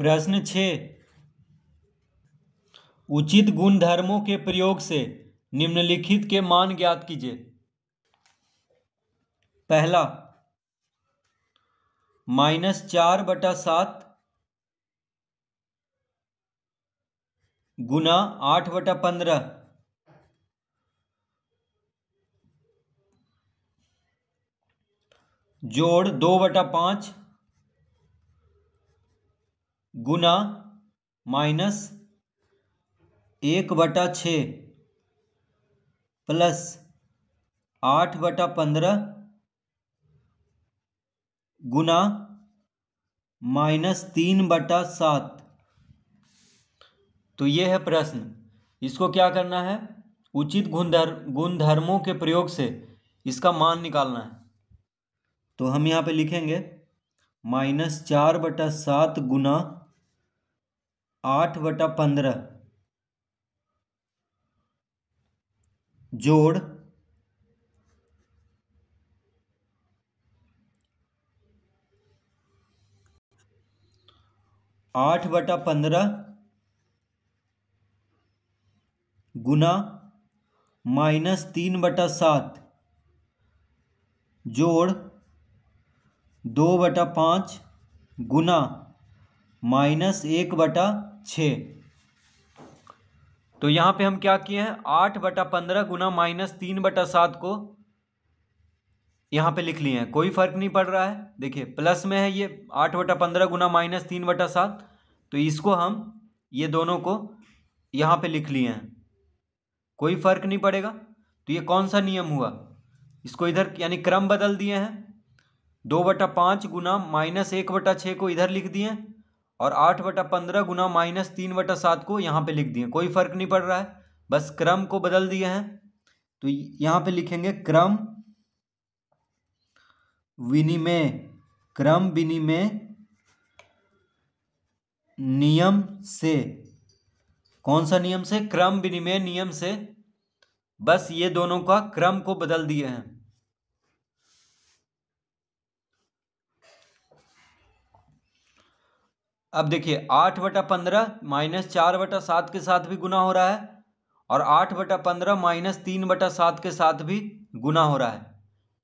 प्रश्न छ उचित गुणधर्मों के प्रयोग से निम्नलिखित के मान ज्ञात कीजिए पहला माइनस चार बटा सात गुना आठ बटा पंद्रह जोड़ दो बटा पांच गुना माइनस एक बटा छ प्लस आठ बटा पंद्रह गुना माइनस तीन बटा सात तो ये है प्रश्न इसको क्या करना है उचित गुणधर्म गुणधर्मों के प्रयोग से इसका मान निकालना है तो हम यहाँ पे लिखेंगे माइनस चार बटा सात गुना आठ बटा पंद्रह जोड़ आठ बटा पंद्रह गुना माइनस तीन बटा सात जोड़ दो बटा पाँच गुना माइनस एक बटा छ तो यहाँ पे हम क्या किए हैं आठ बटा पंद्रह गुना माइनस तीन बटा सात को यहाँ पे लिख लिए हैं कोई फर्क नहीं पड़ रहा है देखिए प्लस में है ये आठ बटा पंद्रह गुना माइनस तीन बटा सात तो इसको हम ये दोनों को यहाँ पे लिख लिए हैं कोई फर्क नहीं पड़ेगा तो ये कौन सा नियम हुआ इसको इधर यानी क्रम बदल दिए हैं दो बटा पाँच गुना माइनस एक बटा छः को इधर लिख दिए और आठ बटा पंद्रह गुना माइनस तीन बटा सात को यहाँ पे लिख दिए कोई फर्क नहीं पड़ रहा है बस क्रम को बदल दिए हैं तो यहाँ पे लिखेंगे क्रम विनिमय क्रम विनिमय नियम से कौन सा नियम से क्रम विनिमय नियम से बस ये दोनों का क्रम को बदल दिए हैं अब देखिए आठ बटा पंद्रह माइनस चार बटा सात के साथ भी गुना हो रहा है और आठ बटा पंद्रह माइनस तीन बटा सात के साथ भी गुना हो रहा है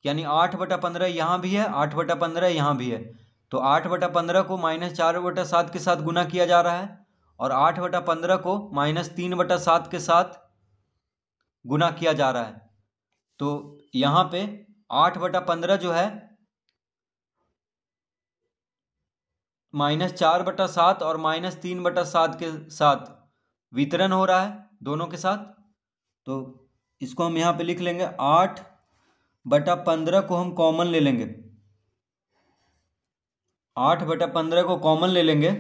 यानी आठ बटा पंद्रह यहाँ भी है आठ बटा पंद्रह यहाँ भी है तो आठ बटा पंद्रह को माइनस चार बटा सात के साथ गुना किया जा रहा है और आठ बटा पंद्रह को माइनस तीन बटा सात के साथ गुना किया जा रहा है तो यहाँ पे आठ बटा पंद्रह जो है माइनस चार बटा सात और माइनस तीन बटा सात के साथ वितरण हो रहा है दोनों के साथ तो इसको हम यहाँ पे लिख लेंगे आठ बटा पंद्रह को हम कॉमन ले लेंगे आठ बटा पंद्रह को कॉमन ले लेंगे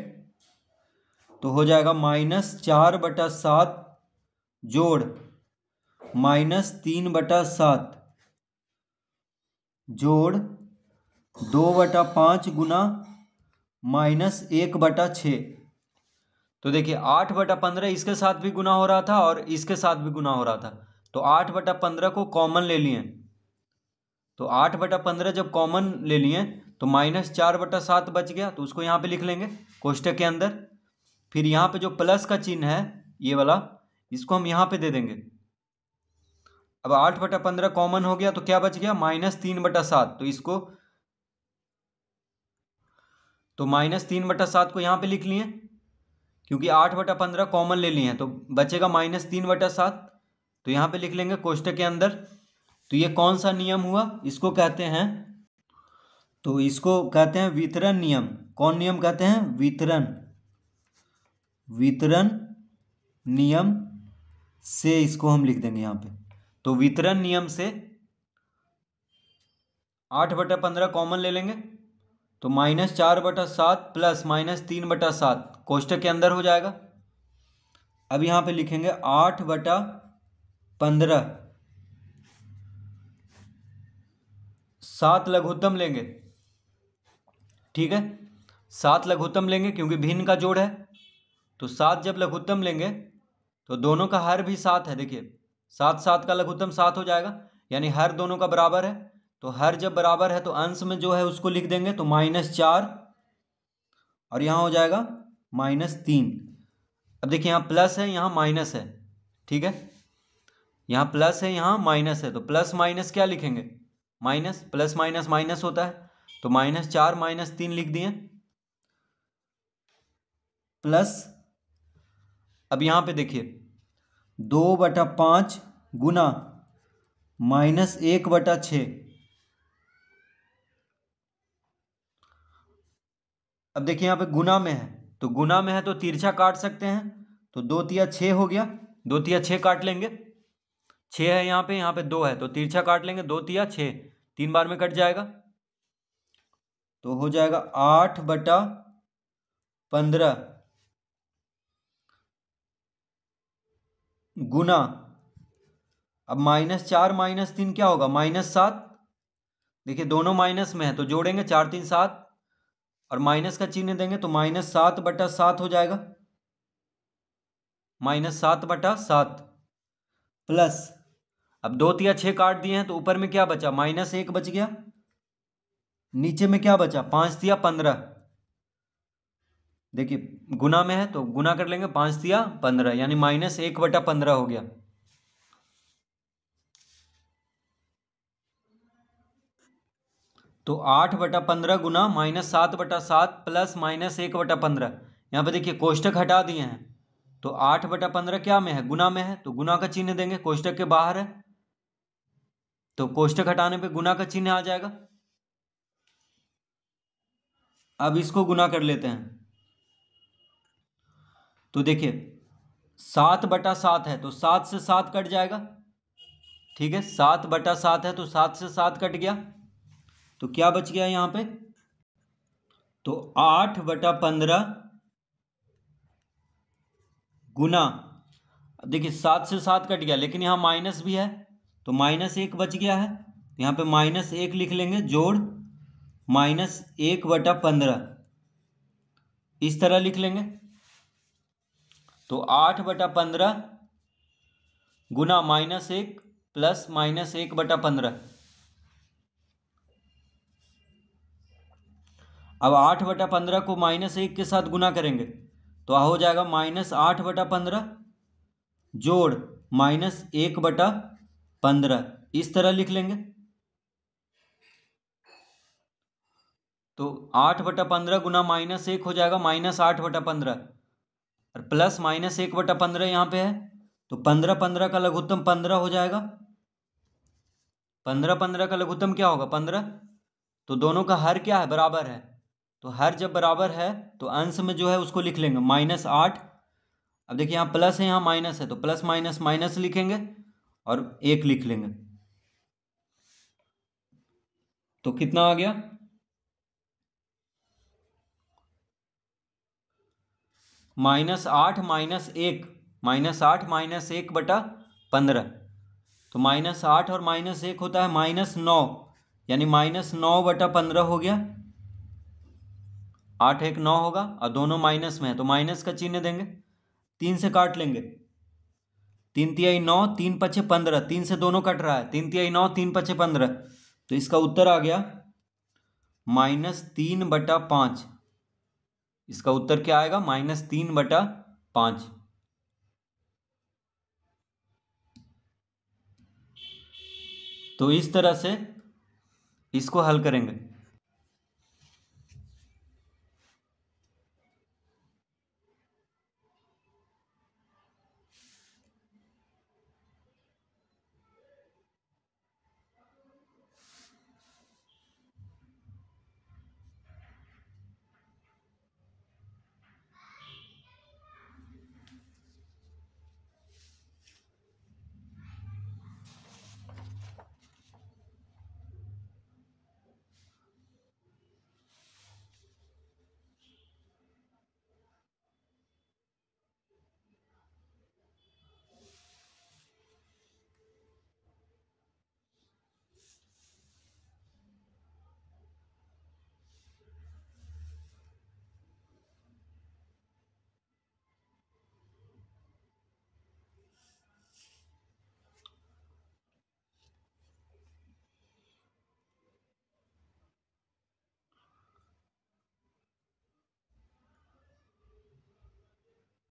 तो हो जाएगा माइनस चार बटा सात जोड़ माइनस तीन बटा सात जोड़ दो बटा पाँच गुना माइनस एक बटा छ तो देखिए आठ बटा पंद्रह इसके साथ भी गुना हो रहा था और इसके साथ भी गुना हो रहा था तो आठ बटा पंद्रह को कॉमन ले लिए तो आठ बटा पंद्रह जब कॉमन ले लिए तो माइनस चार बटा सात बच गया तो उसको यहाँ पे लिख लेंगे कोष्टक के अंदर फिर यहाँ पे जो प्लस का चिन्ह है ये वाला इसको हम यहाँ पे दे देंगे अब आठ बटा पंद्रह कॉमन हो गया तो क्या बच गया माइनस तीन बटा सात तो इसको तो माइनस तीन बटा सात को यहाँ पे लिख लिए क्योंकि आठ बटा पंद्रह कॉमन ले लिए हैं तो बचेगा माइनस तीन बटा सात तो यहाँ पे लिख लेंगे कोष्ट के अंदर तो ये कौन सा नियम हुआ इसको कहते हैं तो इसको कहते हैं वितरण नियम कौन नियम कहते हैं वितरण वितरण नियम से इसको हम लिख देंगे यहाँ पे तो वितरण नियम से आठ बटा पंद्रह कॉमन ले लेंगे तो माइनस चार बटा सात प्लस माइनस तीन बटा सात कोष्टक के अंदर हो जाएगा अब यहां पे लिखेंगे आठ बटा पंद्रह सात लघुत्तम लेंगे ठीक है सात लघुत्तम लेंगे क्योंकि भिन्न का जोड़ है तो सात जब लघुत्तम लेंगे तो दोनों का हर भी सात है देखिए सात सात का लघुत्तम सात हो जाएगा यानी हर दोनों का बराबर है तो हर जब बराबर है तो अंश में जो है उसको लिख देंगे तो माइनस चार और यहाँ हो जाएगा माइनस तीन अब देखिए यहाँ प्लस है यहाँ माइनस है ठीक है यहाँ प्लस है यहाँ माइनस है तो प्लस माइनस क्या लिखेंगे माइनस प्लस माइनस माइनस होता है तो माइनस चार माइनस तीन लिख दिए प्लस अब यहाँ पे देखिए दो बटा पाँच गुना माइनस एक बटा छः अब देखिए यहाँ पे गुना में है तो गुना में है तो तिरछा काट सकते हैं तो दो तिया छः हो गया दो तिया छः काट लेंगे छः है यहाँ पे यहाँ पे दो है तो तिरछा काट लेंगे दो तिया छः तीन बार में कट जाएगा तो हो जाएगा आठ बटा पंद्रह गुना अब माइनस चार माइनस तीन क्या होगा माइनस सात देखिए दोनों माइनस में है तो जोड़ेंगे चार तीन सात और माइनस का चिन्ह देंगे तो माइनस सात बटा सात हो जाएगा माइनस सात बटा सात प्लस अब दो तिया छः काट दिए हैं तो ऊपर में क्या बचा माइनस एक बच गया नीचे में क्या बचा पांच तिया पंद्रह देखिए गुना में है तो गुना कर लेंगे पांच तिया पंद्रह यानी माइनस एक बटा पंद्रह हो गया तो आठ बटा पंद्रह गुना माइनस सात बटा सात प्लस माइनस एक बटा पंद्रह यहाँ पर देखिए कोष्टक हटा दिए हैं तो आठ बटा पंद्रह क्या में है गुना में है तो गुना का चिन्ह देंगे कोष्टक के बाहर है तो कोष्टक हटाने पे गुना का चिन्ह आ जाएगा अब इसको गुना कर लेते हैं तो देखिए सात बटा सात है तो सात से सात कट जाएगा ठीक है सात बटा सात है तो सात से सात कट गया तो क्या बच गया यहां पे तो आठ बटा पंद्रह गुना देखिए सात से सात कट गया लेकिन यहां माइनस भी है तो माइनस एक बच गया है तो यहां पे माइनस एक लिख लेंगे जोड़ माइनस एक बटा पंद्रह इस तरह लिख लेंगे तो आठ बटा पंद्रह गुना माइनस एक प्लस माइनस एक बटा पंद्रह अब आठ बटा पंद्रह को माइनस एक के साथ गुना करेंगे तो हो जाएगा माइनस आठ बटा पंद्रह जोड़ माइनस एक बटा पंद्रह इस तरह लिख लेंगे तो आठ बटा पंद्रह गुना माइनस एक हो जाएगा माइनस आठ बटा पंद्रह और प्लस माइनस एक बटा पंद्रह यहां पे है तो पंद्रह पंद्रह का लघुत्तम पंद्रह हो जाएगा पंद्रह पंद्रह का लघुत्तम क्या होगा पंद्रह तो दोनों का हर क्या है बराबर है तो हर जब बराबर है तो अंश में जो है उसको लिख लेंगे माइनस आठ अब देखिए यहाँ प्लस है यहाँ माइनस है तो प्लस माइनस माइनस लिखेंगे और एक लिख लेंगे तो कितना आ गया माइनस आठ माइनस एक माइनस आठ माइनस एक बटा पंद्रह तो माइनस आठ और माइनस एक होता है माइनस नौ यानी माइनस नौ बटा पंद्रह हो गया आठ एक नौ होगा और दोनों माइनस में है तो माइनस का चिन्ह देंगे तीन से काट लेंगे तीन तिहाई नौ तीन पचे पंद्रह तीन से दोनों कट रहा है तीन तिहाई नौ तीन पचे पंद्रह तो इसका उत्तर आ गया माइनस तीन बटा पाँच इसका उत्तर क्या आएगा माइनस तीन बटा पाँच तो इस तरह से इसको हल करेंगे